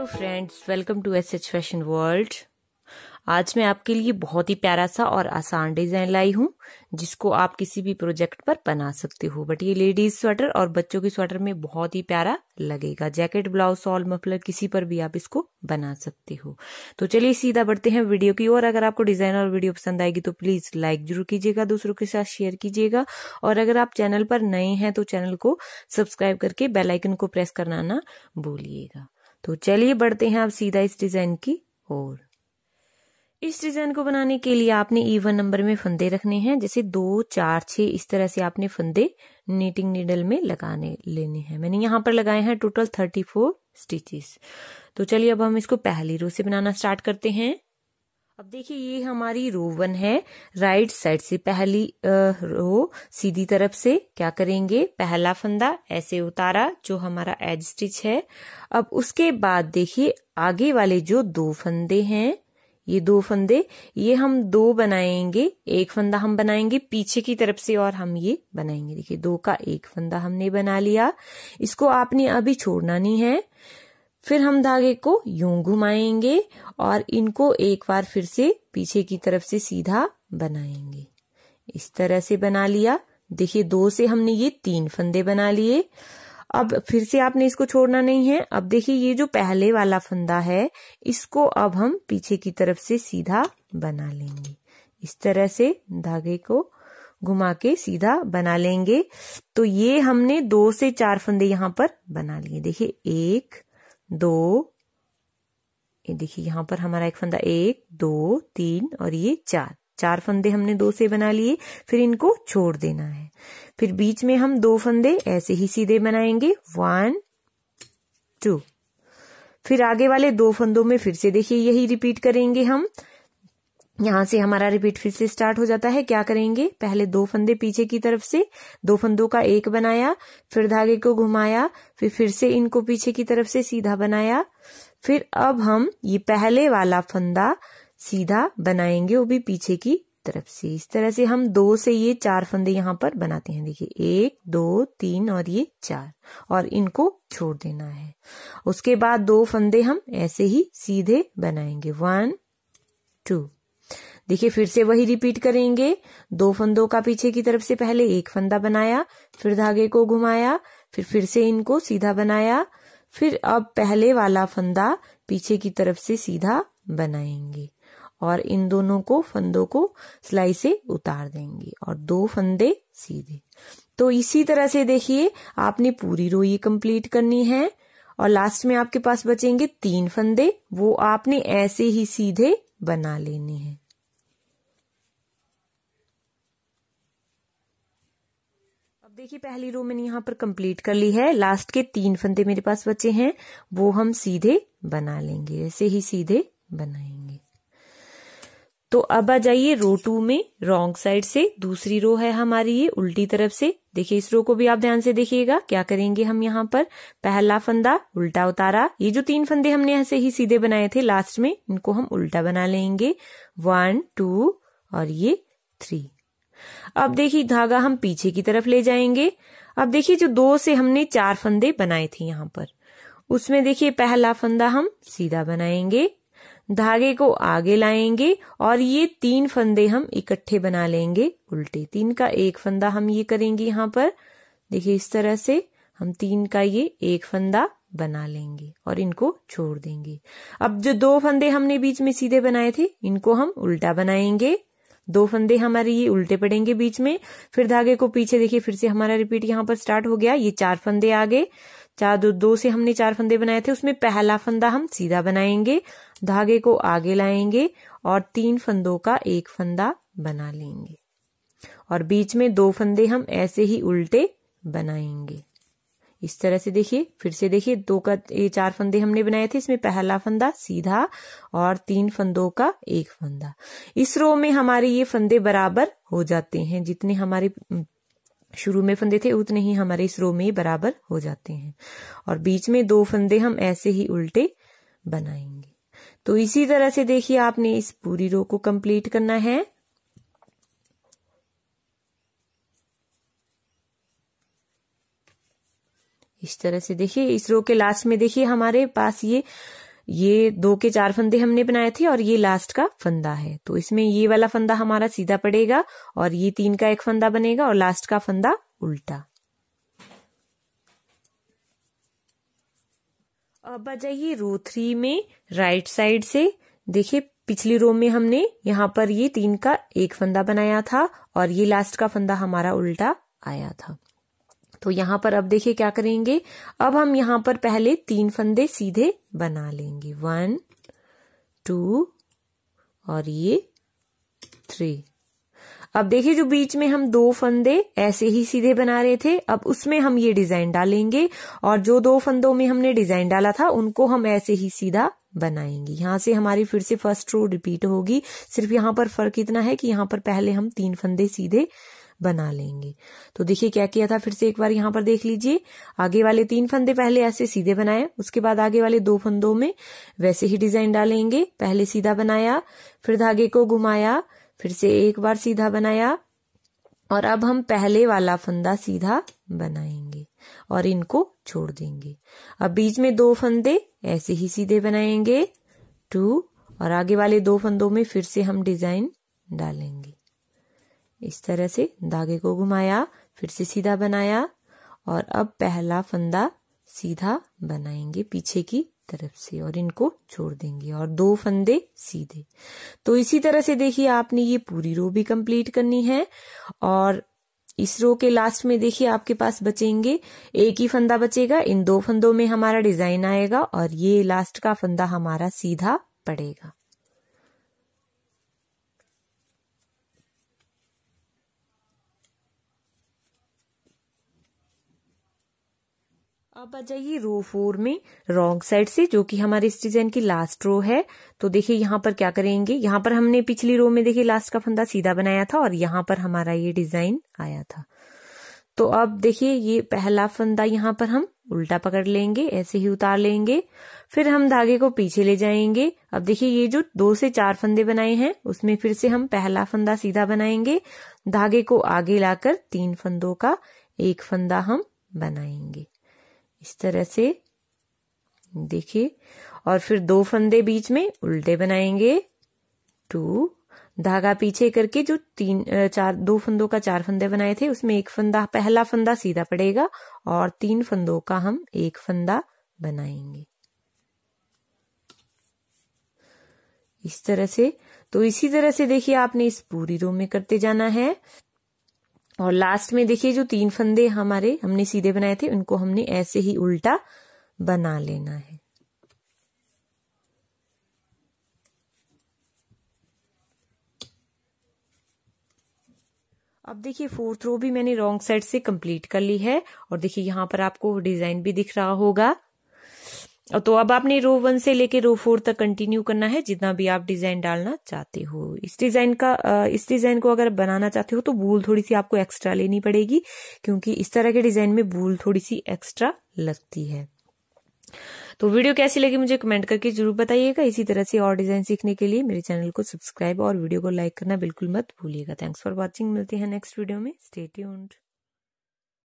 hello friends welcome to S H fashion world आज मैं आपके लिए बहुत ही प्यारा सा और आसान डिज़ाइन लाई हूँ जिसको आप किसी भी प्रोजेक्ट पर बना सकते हो बट ये लेडीज स्वेटर और बच्चों के स्वेटर में बहुत ही प्यारा लगेगा जैकेट ब्लाउज सॉल मफलर किसी पर भी आप इसको बना सकते हो तो चलिए सीधा बढ़ते हैं वीडियो की ओर अगर आपको डिज़ाइन और वीडियो पसंद आएगी तो प्लीज़ लाइक जरूर कीजिएगा दूसरों के साथ शेयर कीजिएगा और अगर आप चैनल पर नए हैं तो चैनल को सब्सक्राइब करके बेलाइकन को प्रेस करना ना भूलिएगा तो चलिए बढ़ते हैं आप सीधा इस डिजाइन की ओर इस डिजाइन को बनाने के लिए आपने इवन नंबर में फंदे रखने हैं जैसे दो चार छ इस तरह से आपने फंदे नीटिंग नीडल में लगाने लेने हैं मैंने यहां पर लगाए हैं टोटल थर्टी फोर स्टिचेस तो चलिए अब हम इसको पहली रो से बनाना स्टार्ट करते हैं अब देखिए ये हमारी रो वन है राइट साइड से पहली रो सीधी तरफ से क्या करेंगे पहला फंदा ऐसे उतारा जो हमारा एज स्टिच है अब उसके बाद देखिए आगे वाले जो दो फंदे हैं ये दो फंदे ये हम दो बनाएंगे एक फंदा हम बनाएंगे पीछे की तरफ से और हम ये बनाएंगे देखिए दो का एक फंदा हमने बना लिया इसको आपने अभी छोड़ना नहीं है फिर हम धागे को यूं घुमाएंगे और इनको एक बार फिर से पीछे की तरफ से सीधा बनाएंगे इस तरह से बना लिया देखिए दो से हमने ये तीन फंदे बना लिए अब फिर से आपने इसको छोड़ना नहीं है अब देखिए ये जो पहले वाला फंदा है इसको अब हम पीछे की तरफ से सीधा बना लेंगे इस तरह से धागे को घुमा के सीधा बना लेंगे तो ये हमने दो से चार फंदे यहां पर बना लिए देखिए एक दो ये देखिए यहां पर हमारा एक फंदा एक दो तीन और ये चार चार फंदे हमने दो से बना लिए फिर इनको छोड़ देना है फिर बीच में हम दो फंदे ऐसे ही सीधे बनाएंगे वन टू फिर आगे वाले दो फंदों में फिर से देखिए यही रिपीट करेंगे हम यहाँ से हमारा रिपीट फिर से स्टार्ट हो जाता है क्या करेंगे पहले दो फंदे पीछे की तरफ से दो फंदों का एक बनाया फिर धागे को घुमाया फिर फिर से इनको पीछे की तरफ से सीधा बनाया फिर अब हम ये पहले वाला फंदा सीधा बनाएंगे वो भी पीछे की तरफ से इस तरह से हम दो से ये चार फंदे यहाँ पर बनाते हैं देखिए एक दो तीन और ये चार और इनको छोड़ देना है उसके बाद दो फंदे हम ऐसे ही सीधे बनाएंगे वन टू देखिए फिर से वही रिपीट करेंगे दो फंदों का पीछे की तरफ से पहले एक फंदा बनाया फिर धागे को घुमाया फिर फिर से इनको सीधा बनाया फिर अब पहले वाला फंदा पीछे की तरफ से सीधा बनाएंगे और इन दोनों को फंदों को सिलाई से उतार देंगे और दो फंदे सीधे तो इसी तरह से देखिए आपने पूरी रोई कंप्लीट करनी है और लास्ट में आपके पास बचेंगे तीन फंदे वो आपने ऐसे ही सीधे बना लेने हैं देखिए पहली रो मैंने यहाँ पर कंप्लीट कर ली है लास्ट के तीन फंदे मेरे पास बचे हैं वो हम सीधे बना लेंगे ऐसे ही सीधे बनाएंगे तो अब आ जाइए रो टू में रॉन्ग साइड से दूसरी रो है हमारी ये उल्टी तरफ से देखिए इस रो को भी आप ध्यान से देखिएगा क्या करेंगे हम यहाँ पर पहला फंदा उल्टा उतारा ये जो तीन फंदे हमने ऐसे ही सीधे बनाए थे लास्ट में इनको हम उल्टा बना लेंगे वन टू और ये थ्री अब देखिए धागा हम पीछे की तरफ ले जाएंगे अब देखिए जो दो से हमने चार फंदे बनाए थे यहाँ पर उसमें देखिए पहला फंदा हम सीधा बनाएंगे धागे को आगे लाएंगे और ये तीन फंदे हम इकट्ठे बना लेंगे उल्टे तीन का एक फंदा हम ये करेंगे यहाँ पर देखिए इस तरह से हम तीन का ये एक फंदा बना लेंगे और इनको छोड़ देंगे अब जो दो फंदे हमने बीच में सीधे बनाए थे इनको हम उल्टा बनाएंगे दो फंदे हमारे ये उल्टे पड़ेंगे बीच में फिर धागे को पीछे देखिए फिर से हमारा रिपीट यहाँ पर स्टार्ट हो गया ये चार फंदे आगे चार दो दो से हमने चार फंदे बनाए थे उसमें पहला फंदा हम सीधा बनाएंगे धागे को आगे लाएंगे और तीन फंदों का एक फंदा बना लेंगे और बीच में दो फंदे हम ऐसे ही उल्टे बनाएंगे इस तरह से देखिए फिर से देखिए दो का ये चार फंदे हमने बनाए थे इसमें पहला फंदा सीधा और तीन फंदों का एक फंदा इस रो में हमारे ये फंदे बराबर हो जाते हैं जितने हमारे शुरू में फंदे थे उतने ही हमारे इस रो में बराबर हो जाते हैं और बीच में दो फंदे हम ऐसे ही उल्टे बनाएंगे तो इसी तरह से देखिए आपने इस पूरी रो को कंप्लीट करना है इस तरह से देखिए इसरो के लास्ट में देखिए हमारे पास ये ये दो के चार फंदे हमने बनाए थे और ये लास्ट का फंदा है तो इसमें ये वाला फंदा हमारा सीधा पड़ेगा और ये तीन का एक फंदा बनेगा और लास्ट का फंदा उल्टा अब आ जाइए रो थ्री में राइट साइड से देखिए पिछली रो में हमने यहां पर ये तीन का एक फंदा बनाया था और ये लास्ट का फंदा हमारा उल्टा आया था तो यहां पर अब देखिए क्या करेंगे अब हम यहां पर पहले तीन फंदे सीधे बना लेंगे वन टू और ये थ्री अब देखिए जो बीच में हम दो फंदे ऐसे ही सीधे बना रहे थे अब उसमें हम ये डिजाइन डालेंगे और जो दो फंदों में हमने डिजाइन डाला था उनको हम ऐसे ही सीधा बनाएंगे यहां से हमारी फिर से फर्स्ट रो रिपीट होगी सिर्फ यहां पर फर्क इतना है कि यहां पर पहले हम तीन फंदे सीधे बना लेंगे तो देखिए क्या किया था फिर से एक बार यहां पर देख लीजिए आगे वाले तीन फंदे पहले ऐसे सीधे बनाए उसके बाद आगे वाले दो फंदों में वैसे ही डिजाइन डालेंगे पहले सीधा बनाया फिर धागे को घुमाया फिर से एक बार सीधा बनाया और अब हम पहले वाला फंदा सीधा बनाएंगे और इनको छोड़ देंगे अब बीच में दो फंदे ऐसे ही सीधे बनाएंगे टू और आगे वाले दो फंदों में फिर से हम डिजाइन डालेंगे इस तरह से धागे को घुमाया फिर से सीधा बनाया और अब पहला फंदा सीधा बनाएंगे पीछे की तरफ से और इनको छोड़ देंगे और दो फंदे सीधे तो इसी तरह से देखिए आपने ये पूरी रो भी कंप्लीट करनी है और इस रो के लास्ट में देखिए आपके पास बचेंगे एक ही फंदा बचेगा इन दो फंदों में हमारा डिजाइन आएगा और ये लास्ट का फंदा हमारा सीधा पड़ेगा अब आ जाइए रो फोर में रॉन्ग साइड से जो कि हमारे इस डिजाइन की लास्ट रो है तो देखिए यहाँ पर क्या करेंगे यहाँ पर हमने पिछली रो में देखिए लास्ट का फंदा सीधा बनाया था और यहाँ पर हमारा ये डिजाइन आया था तो अब देखिए ये पहला फंदा यहाँ पर हम उल्टा पकड़ लेंगे ऐसे ही उतार लेंगे फिर हम धागे को पीछे ले जाएंगे अब देखिए ये जो दो से चार फंदे बनाए हैं उसमें फिर से हम पहला फंदा सीधा बनाएंगे धागे को आगे लाकर तीन फंदों का एक फंदा हम बनाएंगे इस तरह से देखिए और फिर दो फंदे बीच में उल्टे बनाएंगे टू धागा पीछे करके जो तीन चार दो फंदों का चार फंदे बनाए थे उसमें एक फंदा पहला फंदा सीधा पड़ेगा और तीन फंदों का हम एक फंदा बनाएंगे इस तरह से तो इसी तरह से देखिए आपने इस पूरी रो में करते जाना है और लास्ट में देखिए जो तीन फंदे हमारे हमने सीधे बनाए थे उनको हमने ऐसे ही उल्टा बना लेना है अब देखिए फोर्थ रो भी मैंने रॉन्ग साइड से कंप्लीट कर ली है और देखिए यहां पर आपको डिजाइन भी दिख रहा होगा और तो अब आपने रो वन से लेके रो फोर तक कंटिन्यू करना है जितना भी आप डिजाइन डालना चाहते हो इस डिजाइन का इस डिजाइन को अगर बनाना चाहते हो तो भूल थोड़ी सी आपको एक्स्ट्रा लेनी पड़ेगी क्योंकि इस तरह के डिजाइन में भूल थोड़ी सी एक्स्ट्रा लगती है तो वीडियो कैसी लगी मुझे कमेंट करके जरूर बताइएगा इसी तरह से और डिजाइन सीखने के लिए मेरे चैनल को सब्सक्राइब और वीडियो को लाइक करना बिल्कुल मत भूलिएगा थैंक्स फॉर वॉचिंग मिलते हैं नेक्स्ट वीडियो में स्टेट्यून